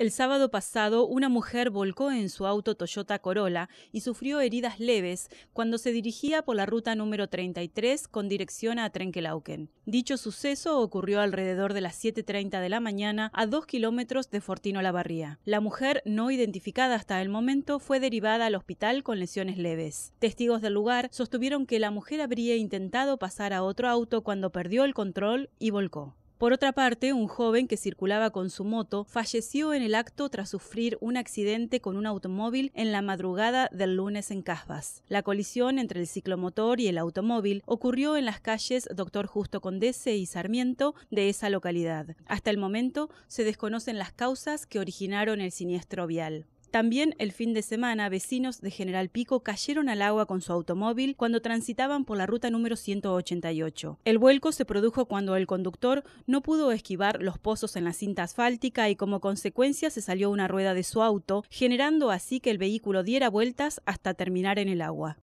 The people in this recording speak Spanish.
El sábado pasado, una mujer volcó en su auto Toyota Corolla y sufrió heridas leves cuando se dirigía por la ruta número 33 con dirección a Trenkelauken. Dicho suceso ocurrió alrededor de las 7.30 de la mañana a 2 kilómetros de Fortino Lavarría. La mujer, no identificada hasta el momento, fue derivada al hospital con lesiones leves. Testigos del lugar sostuvieron que la mujer habría intentado pasar a otro auto cuando perdió el control y volcó. Por otra parte, un joven que circulaba con su moto falleció en el acto tras sufrir un accidente con un automóvil en la madrugada del lunes en Casbas. La colisión entre el ciclomotor y el automóvil ocurrió en las calles Doctor Justo Condese y Sarmiento de esa localidad. Hasta el momento se desconocen las causas que originaron el siniestro vial. También el fin de semana, vecinos de General Pico cayeron al agua con su automóvil cuando transitaban por la ruta número 188. El vuelco se produjo cuando el conductor no pudo esquivar los pozos en la cinta asfáltica y como consecuencia se salió una rueda de su auto, generando así que el vehículo diera vueltas hasta terminar en el agua.